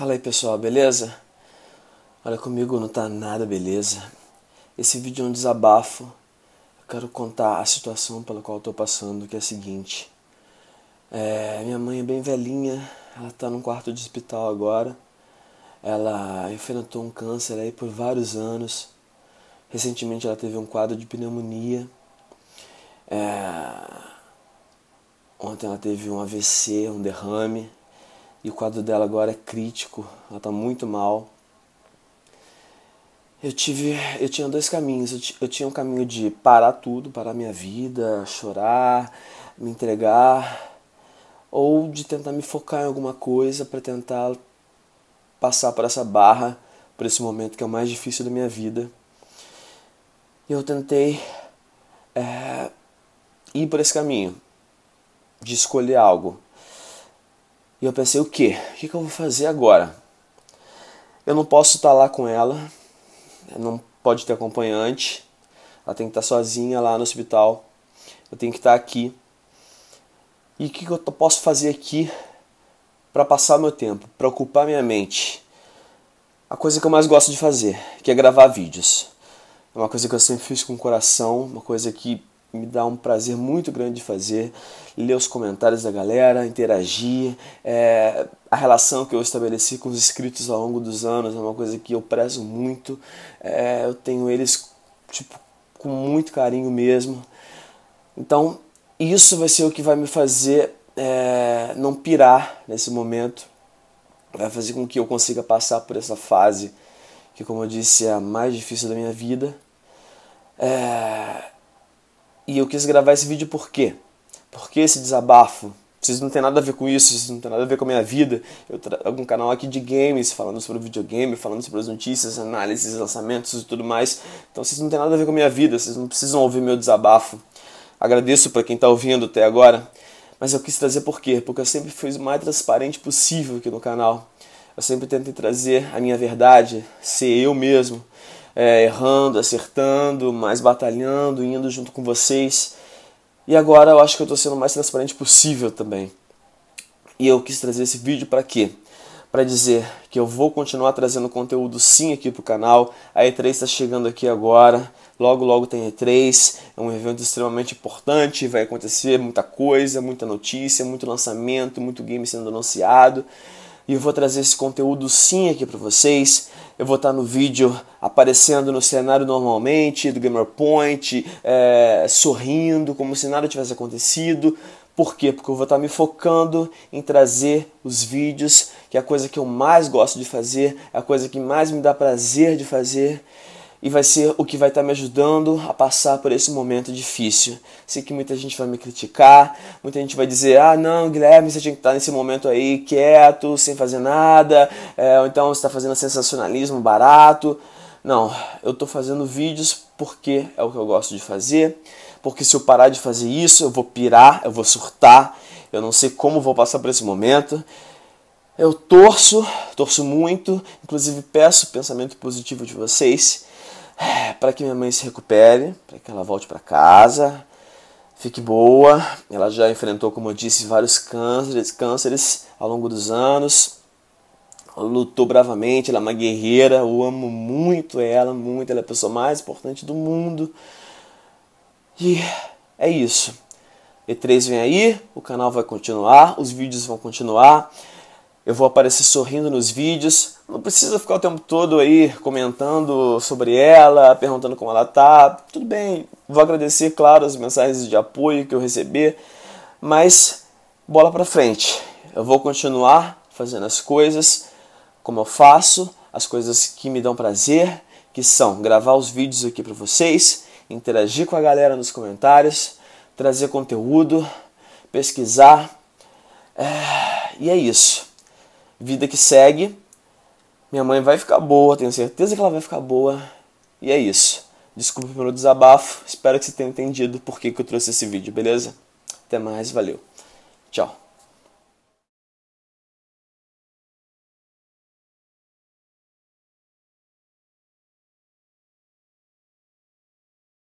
Fala aí pessoal, beleza? Olha, comigo não tá nada beleza. Esse vídeo é um desabafo. Eu quero contar a situação pela qual eu tô passando, que é a seguinte. É, minha mãe é bem velhinha, ela tá num quarto de hospital agora. Ela enfrentou um câncer aí por vários anos. Recentemente ela teve um quadro de pneumonia. É, ontem ela teve um AVC, um derrame e o quadro dela agora é crítico, ela está muito mal. Eu tive, eu tinha dois caminhos, eu, t, eu tinha um caminho de parar tudo, parar minha vida, chorar, me entregar, ou de tentar me focar em alguma coisa para tentar passar por essa barra, por esse momento que é o mais difícil da minha vida. E eu tentei é, ir por esse caminho de escolher algo e eu pensei, o quê? O que, eu vou fazer agora? Eu não posso estar lá com ela, não pode ter acompanhante, ela tem que estar sozinha lá no hospital, eu tenho que estar aqui. E o que, que eu posso fazer aqui para passar meu tempo, para ocupar minha mente? A coisa que eu mais gosto de fazer, que é gravar vídeos. É uma coisa que eu sempre fiz com o coração, uma coisa que me dá um prazer muito grande de fazer, ler os comentários da galera, interagir. É, a relação que eu estabeleci com os inscritos ao longo dos anos é uma coisa que eu prezo muito. É, eu tenho eles tipo, com muito carinho mesmo. Então, isso vai ser o que vai me fazer é, não pirar nesse momento, vai fazer com que eu consiga passar por essa fase que, como eu disse, é a mais difícil da minha vida. É, e eu quis gravar esse vídeo por quê? Por que esse desabafo? Vocês não tem nada a ver com isso, vocês não tem nada a ver com a minha vida. Eu trago um canal aqui de games, falando sobre videogame, falando sobre as notícias, análises, lançamentos e tudo mais. Então vocês não tem nada a ver com a minha vida, vocês não precisam ouvir meu desabafo. Agradeço para quem está ouvindo até agora, mas eu quis trazer por quê? Porque eu sempre fui o mais transparente possível aqui no canal. Eu sempre tentei trazer a minha verdade, ser eu mesmo é, errando, acertando, mas batalhando, indo junto com vocês. E agora eu acho que eu estou sendo o mais transparente possível também. E eu quis trazer esse vídeo para quê? Para dizer que eu vou continuar trazendo conteúdo sim aqui para o canal. A E3 está chegando aqui agora. Logo, logo tem E3. É um evento extremamente importante. Vai acontecer muita coisa, muita notícia, muito lançamento, muito game sendo anunciado e eu vou trazer esse conteúdo sim aqui para vocês. Eu vou estar tá no vídeo aparecendo no cenário normalmente, do Gamer Point, é, sorrindo, como se nada tivesse acontecido. Por quê? Porque eu vou estar tá me focando em trazer os vídeos, que é a coisa que eu mais gosto de fazer, é a coisa que mais me dá prazer de fazer e vai ser o que vai estar tá me ajudando a passar por esse momento difícil. Sei que muita gente vai me criticar, muita gente vai dizer: ah, não, Guilherme, você tinha que estar tá nesse momento aí quieto, sem fazer nada, é, ou então você está fazendo sensacionalismo barato. Não, eu estou fazendo vídeos porque é o que eu gosto de fazer, porque se eu parar de fazer isso, eu vou pirar, eu vou surtar, eu não sei como vou passar por esse momento. Eu torço, torço muito, inclusive peço pensamento positivo de vocês para que minha mãe se recupere, para que ela volte para casa, fique boa. Ela já enfrentou, como eu disse, vários cânceres, cânceres ao longo dos anos. lutou bravamente, ela é uma guerreira, eu amo muito ela, muito, ela é a pessoa mais importante do mundo. E é isso. E3 vem aí, o canal vai continuar, os vídeos vão continuar. Eu vou aparecer sorrindo nos vídeos. Não precisa ficar o tempo todo aí comentando sobre ela, perguntando como ela tá. Tudo bem, vou agradecer, claro, as mensagens de apoio que eu receber, mas bola pra frente. Eu vou continuar fazendo as coisas como eu faço, as coisas que me dão prazer, que são gravar os vídeos aqui para vocês, interagir com a galera nos comentários, trazer conteúdo, pesquisar. É... e é isso vida que segue. Minha mãe vai ficar boa, tenho certeza que ela vai ficar boa. E é isso. Desculpe pelo desabafo, espero que você tenha entendido por que, que eu trouxe esse vídeo, beleza? Até mais, valeu. Tchau.